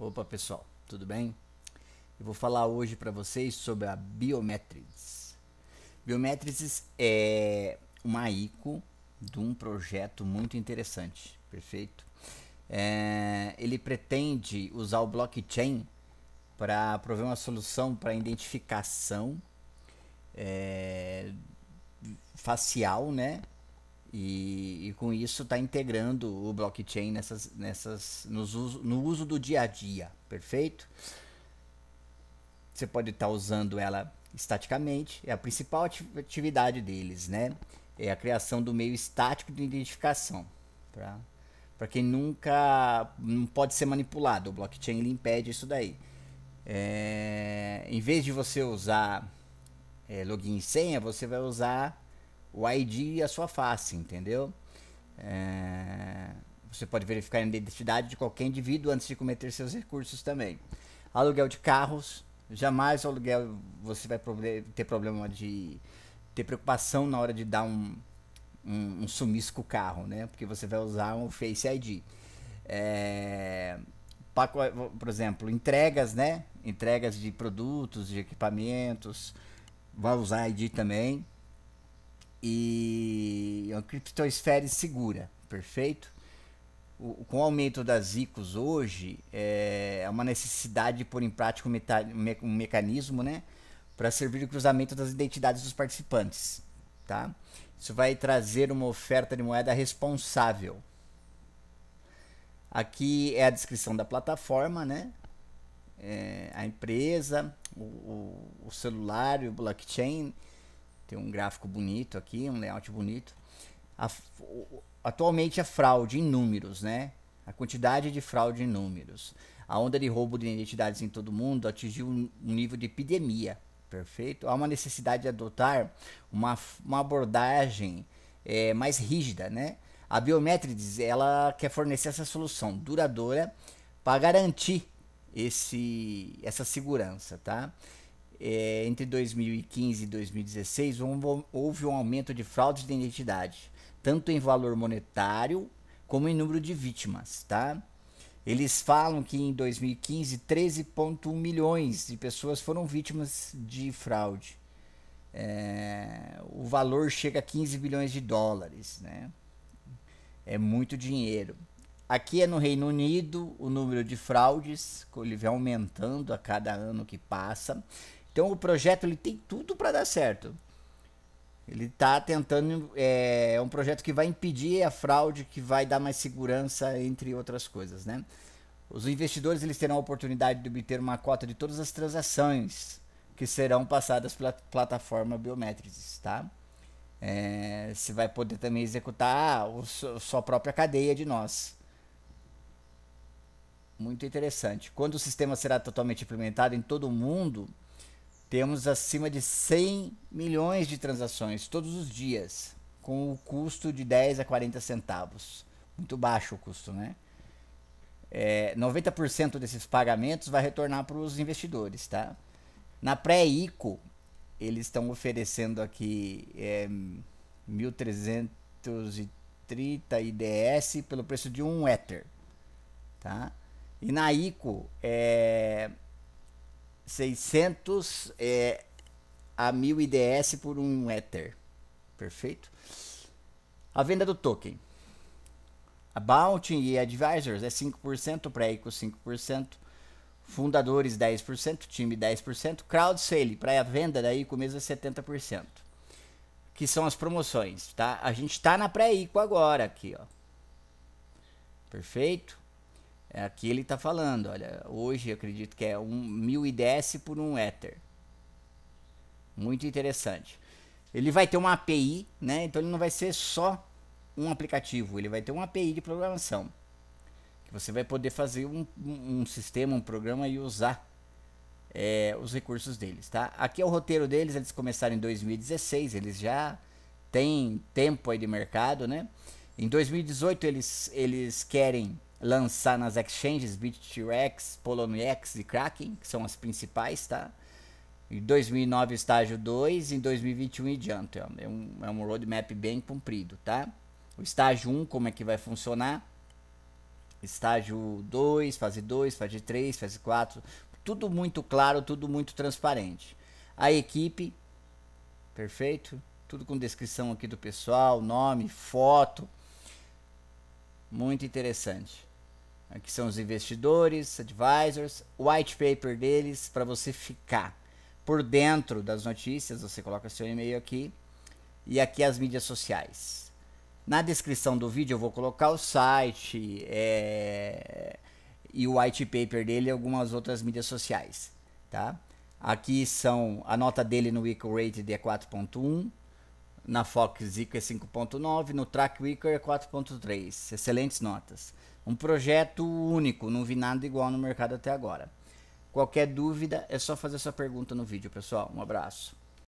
Opa, pessoal, tudo bem? Eu vou falar hoje para vocês sobre a Biometrics. Biometrics é uma ICO de um projeto muito interessante, perfeito? É, ele pretende usar o blockchain para prover uma solução para identificação é, facial, né? E, e com isso está integrando o blockchain nessas, nessas, nos, no uso do dia a dia, perfeito? Você pode estar tá usando ela estaticamente, é a principal atividade deles, né? É a criação do meio estático de identificação. Tá? Pra, para quem nunca não pode ser manipulado. O blockchain ele impede isso daí. É, em vez de você usar é, login e senha, você vai usar o ID e a sua face, entendeu? É, você pode verificar a identidade de qualquer indivíduo antes de cometer seus recursos também. Aluguel de carros, jamais o aluguel você vai ter problema de ter preocupação na hora de dar um, um, um sumiço com o carro, né? Porque você vai usar um Face ID. É, por exemplo, entregas, né? Entregas de produtos, de equipamentos, vai usar ID também e a uma criptosfera segura, perfeito? O, com o aumento das ICOs hoje, é, é uma necessidade de pôr em prática um, um mecanismo né, para servir o cruzamento das identidades dos participantes. Tá? Isso vai trazer uma oferta de moeda responsável. Aqui é a descrição da plataforma, né? É, a empresa, o, o, o celular, o blockchain, tem um gráfico bonito aqui, um layout bonito. A, atualmente a é fraude em números, né? A quantidade de fraude em números. A onda de roubo de identidades em todo o mundo atingiu um nível de epidemia, perfeito? Há uma necessidade de adotar uma, uma abordagem é, mais rígida, né? A Biometrics, ela quer fornecer essa solução duradoura para garantir esse, essa segurança, tá? é, entre 2015 e 2016 houve um aumento de fraudes de identidade, tanto em valor monetário como em número de vítimas, tá? Eles falam que em 2015 13,1 milhões de pessoas foram vítimas de fraude. É, o valor chega a 15 bilhões de dólares, né? É muito dinheiro. Aqui é no Reino Unido, o número de fraudes ele vem aumentando a cada ano que passa. Então o projeto ele tem tudo para dar certo. Ele está tentando. É, é, um projeto que vai impedir a fraude, que vai dar mais segurança, entre outras coisas. Né? Os investidores eles terão a oportunidade de obter uma cota de todas as transações que serão passadas pela plataforma Biometrics. Tá? É, você vai poder também executar a sua própria cadeia de nós. Muito interessante. Quando o sistema será totalmente implementado em todo o mundo temos acima de 100 milhões de transações todos os dias, com o custo de 10 a 40 centavos. Muito baixo o custo, né? É, 90% desses pagamentos vai retornar para os investidores, tá? Na pré-ICO, eles estão oferecendo aqui é, 1.330 IDS pelo preço de um Ether, tá? E na ICO, é, 600 é, a 1000 IDS por um Ether. Perfeito? A venda do token. A Bounty e Advisors é 5%, Pré-Eco 5%, Fundadores 10%, Time 10%, Crowd Sale para a venda da ICO mesmo é 70%. Que são as promoções, tá? A gente está na pré-ICO agora aqui, ó. Perfeito? É aqui ele está falando, olha, hoje acredito que é um 1010 por um Ether. Muito interessante. Ele vai ter uma API, né? Então ele não vai ser só um aplicativo, ele vai ter uma API de programação. Que você vai poder fazer um, um sistema, um programa e usar é, os recursos deles, tá? Aqui é o roteiro deles, eles começaram em 2016, eles já têm tempo aí de mercado, né? Em 2018 eles, eles querem lançar nas exchanges BitTrex, Poloniex e Kraken, que são as principais, tá? Em 2009 estágio 2, em 2021 e diante. É, é um, é um roadmap bem comprido, tá? O estágio 1, um, como é que vai funcionar? Estágio 2, fase 2, fase 3, fase 4. Tudo muito claro, tudo muito transparente. A equipe, perfeito? Tudo com descrição aqui do pessoal, nome, foto. Muito interessante. Aqui é, são os investidores, advisors, white paper deles para você ficar por dentro das notícias. Você coloca seu e-mail aqui e aqui as mídias sociais. Na descrição do vídeo eu vou colocar o site é, e o white paper dele e algumas outras mídias sociais, tá? Aqui são a nota dele no Equal Rated é 4.1 na Fox Zico é 5.9, no Track Wicker é 4.3. Excelentes notas. Um projeto único, não vi nada igual no mercado até agora. Qualquer dúvida é só fazer sua pergunta no vídeo, pessoal. Um abraço.